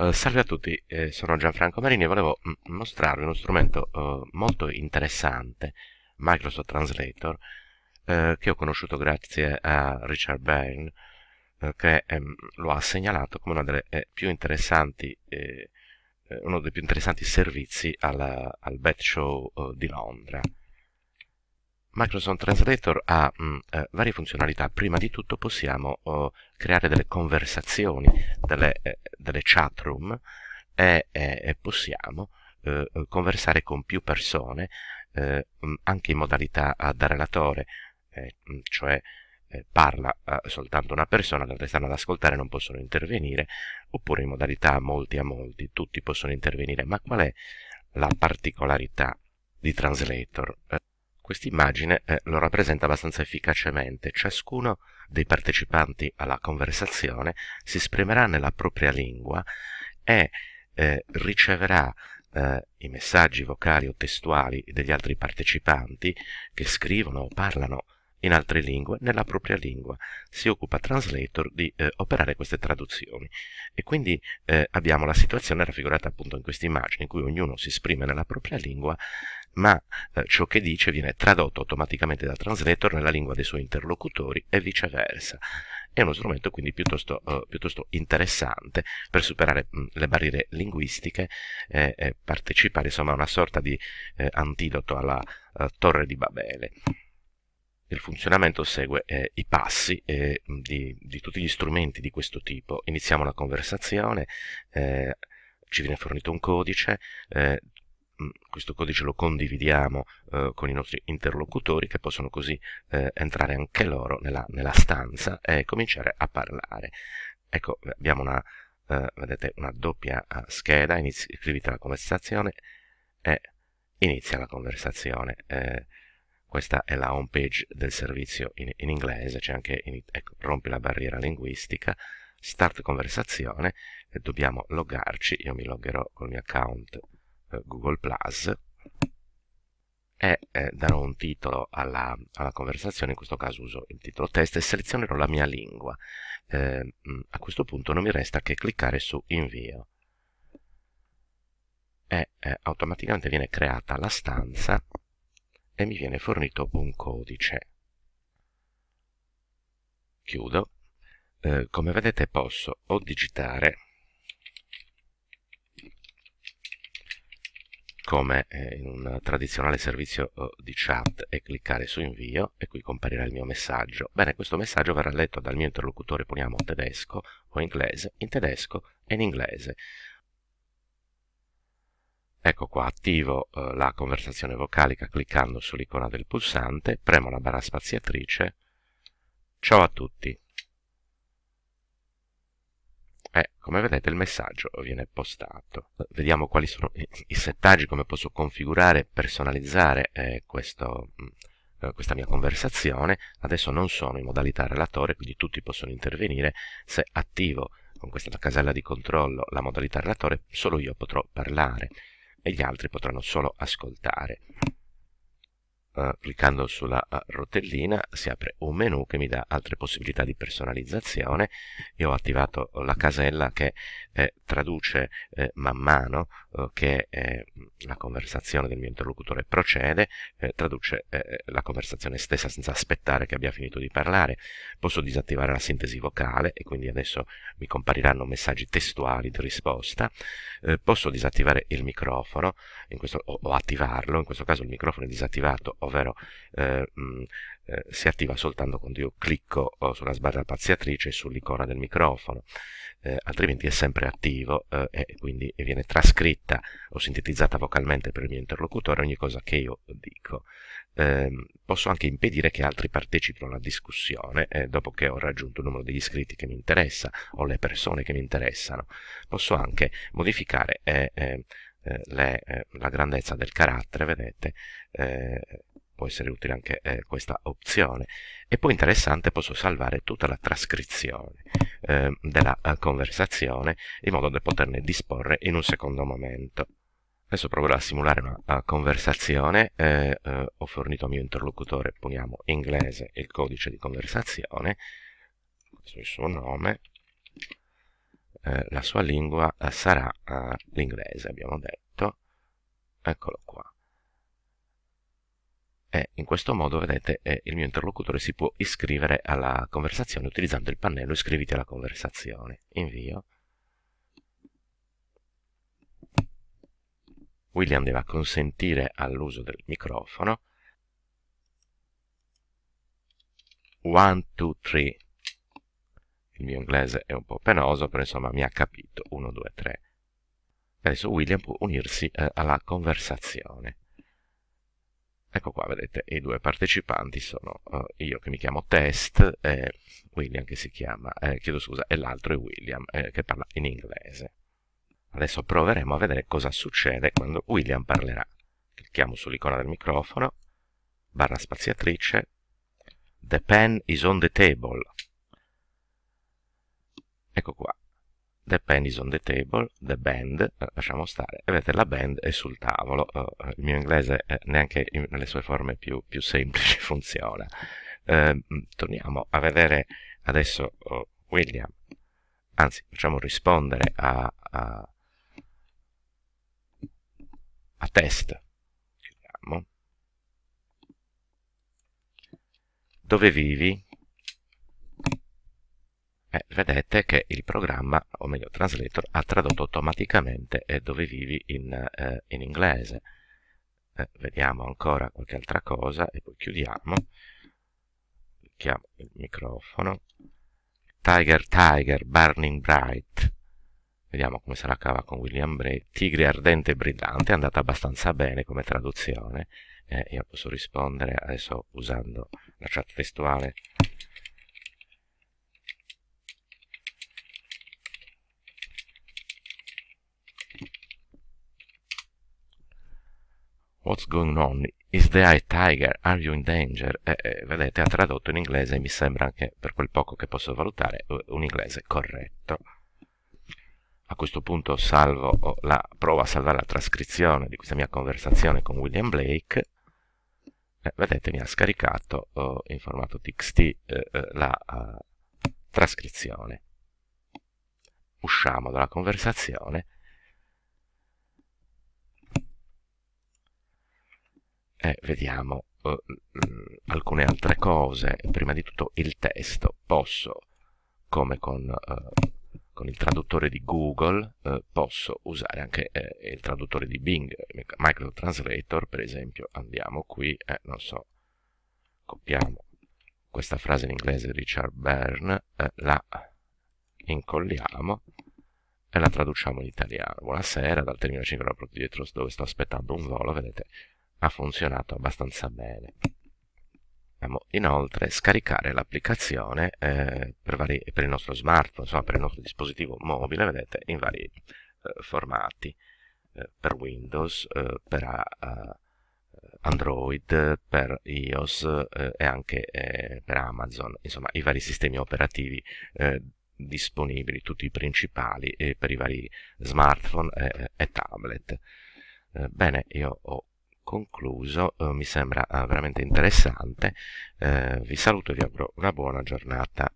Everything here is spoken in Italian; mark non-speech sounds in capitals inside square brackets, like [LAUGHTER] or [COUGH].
Uh, salve a tutti, eh, sono Gianfranco Marini e volevo mm, mostrarvi uno strumento uh, molto interessante, Microsoft Translator, uh, che ho conosciuto grazie a Richard Byrne, che um, lo ha segnalato come delle, eh, eh, uno dei più interessanti servizi alla, al Bat Show di Londra. Microsoft Translator ha mh, mm, eh, varie funzionalità. Prima di tutto possiamo oh, creare delle conversazioni, delle, eh, delle chat room e, e, e possiamo eh, eh conversare con più persone mh, eh, mm, anche in modalità da relatore, mh, eh, mm, cioè parla soltanto una persona, le altre stanno ad ascoltare e non possono intervenire, oppure in modalità molti a molti, tutti possono intervenire. Ma qual è la particolarità di Translator? Quest'immagine eh, lo rappresenta abbastanza efficacemente. Ciascuno dei partecipanti alla conversazione si esprimerà nella propria lingua e eh, riceverà eh, i messaggi vocali o testuali degli altri partecipanti che scrivono o parlano in altre lingue nella propria lingua. Si occupa Translator di eh, operare queste traduzioni e quindi eh, abbiamo la situazione raffigurata appunto in questa immagine in cui ognuno si esprime nella propria lingua ma eh, ciò che dice viene tradotto automaticamente dal translator nella lingua dei suoi interlocutori e viceversa. È uno strumento quindi piuttosto, eh, piuttosto interessante per superare mh, mm, le barriere linguistiche eh, e partecipare insomma, a una sorta di eh, antidoto alla eh, torre di Babele. Il funzionamento segue eh, i passi eh, di, di, tutti gli strumenti di questo tipo. Iniziamo la conversazione, eh, ci viene fornito un codice, eh, Mm, questo codice lo condividiamo eh, con i nostri interlocutori che possono così eh, entrare anche loro nella, nella, stanza e cominciare a parlare. Ecco, eh, abbiamo una, eh, vedete, una doppia eh, scheda, inizi- scrivete la conversazione e inizia la conversazione. Eh, questa è la home page del servizio in, in inglese, c'è cioè anche in, ecco, rompi la barriera linguistica, start conversazione, e dobbiamo loggarci, io mi loggerò col mio account Google Plus e eh, darò un titolo alla, alla, conversazione, in questo caso uso il titolo test e selezionerò la mia lingua. Eh, a questo punto non mi resta che cliccare su invio e eh, automaticamente viene creata la stanza e mi viene fornito un codice. Chiudo. Eh, come vedete posso o digitare come eh, in un tradizionale servizio eh, di chat e cliccare su invio e qui comparirà il mio messaggio. Bene, questo messaggio verrà letto dal mio interlocutore, poniamo tedesco o inglese, in tedesco e in inglese. Ecco qua, attivo eh, la conversazione vocalica cliccando sull'icona del pulsante, premo la barra spaziatrice. Ciao a tutti! Eh, come vedete il messaggio viene postato. Vediamo quali sono i settaggi, come posso configurare, personalizzare eh, questo, mm, eh, questa mia conversazione. Adesso non sono in modalità relatore, quindi tutti possono intervenire. Se attivo con questa casella di controllo la modalità relatore, solo io potrò parlare e gli altri potranno solo ascoltare eh, cliccando sulla eh, rotellina si apre un menu che mi dà altre possibilità di personalizzazione. Io ho attivato la casella che eh, traduce eh, man mano eh, che eh, la conversazione del mio interlocutore procede, traduce la conversazione stessa senza aspettare che abbia finito di parlare. Posso disattivare la sintesi vocale e quindi adesso mi compariranno messaggi testuali di risposta. posso disattivare il microfono questo, o, o attivarlo, in questo caso il microfono è disattivato ovvero eh, mh, mm, eh, si attiva soltanto quando io clicco oh, sulla sbarra spaziatrice e sull'icona del microfono, eh, altrimenti è sempre attivo eh, e quindi viene trascritta o sintetizzata vocalmente per il mio interlocutore ogni cosa che io dico. Ehm, posso anche impedire che altri partecipino alla discussione eh, dopo che ho raggiunto il numero degli iscritti che mi interessa o le persone che mi interessano. Posso anche modificare eh, le, la grandezza del carattere, vedete, eh, può essere utile anche eh, questa opzione e poi interessante posso salvare tutta la trascrizione ehm, eh, della conversazione in modo da poterne disporre in un secondo momento adesso proverò a simulare una uh, conversazione eh, eh, ho fornito al mio interlocutore poniamo inglese il codice di conversazione il suo nome eh, la sua lingua sarà l'inglese abbiamo detto eccolo qua e in questo modo vedete eh, il mio interlocutore si può iscrivere alla conversazione utilizzando il pannello iscriviti alla conversazione invio William deve consentire all'uso del microfono 1, 2, 3 il mio inglese è un po' penoso però insomma mi ha capito 1, 2, 3 adesso William può unirsi eh, alla conversazione Ecco qua, vedete, i due partecipanti sono uh, io che mi chiamo Test e William che si chiama, eh, chiedo scusa, e l'altro è William eh, che parla in inglese. Adesso proveremo a vedere cosa succede quando William parlerà. Clicchiamo sull'icona del microfono, barra spaziatrice, The pen is on the table. Ecco qua, The pen is on the table, the band, eh, lasciamo stare, e vedete la band è sul tavolo, eh, il mio inglese eh, neanche in, nelle sue forme più, più semplici [LAUGHS] funziona. Ehm, mm, torniamo a vedere adesso oh, William, anzi facciamo rispondere a, a, a test, chiudiamo, dove vivi, eh, vedete che il programma, o meglio Translator, ha tradotto automaticamente eh, dove vivi in, eh, in inglese. Eh, vediamo ancora qualche altra cosa e poi chiudiamo. Chiamo il microfono. Tiger Tiger, Burning Bright. Vediamo come se la cava con William Bray. Tigre ardente e brillante, è andata abbastanza bene come traduzione. Eh, io posso rispondere adesso usando la chat testuale What's going on? Is there a tiger? Are you in danger? Eh, eh, vedete, ha tradotto in inglese, e mi sembra anche, per quel poco che posso valutare, eh, un inglese corretto. A questo punto salvo oh, la, provo a salvare la trascrizione di questa mia conversazione con William Blake. Eh, vedete, mi ha scaricato oh, in formato txt eh, eh, la uh, trascrizione. Usciamo dalla conversazione eh, vediamo eh, mm, alcune altre cose. Prima di tutto il testo. Posso, come con, eh, con il traduttore di Google, eh, posso usare anche eh, il traduttore di Bing, Micro Translator, per esempio. Andiamo qui, non so, copiamo questa frase in inglese di Richard Byrne, la incolliamo e la traduciamo in italiano. Buonasera, dal termine 5 della dietro dove sto aspettando un volo, vedete ha funzionato abbastanza bene. Possiamo inoltre scaricare l'applicazione eh, per, per, il nostro smartphone, insomma per il nostro dispositivo mobile, vedete, in vari eh, formati, eh, per Windows, eh, per uh, Android, per iOS eh, e anche per Amazon, insomma i vari sistemi operativi disponibili, tutti i principali per i vari smartphone e tablet. bene, io ho concluso, eh, mi sembra eh, veramente interessante, eh, vi saluto e vi auguro una buona giornata.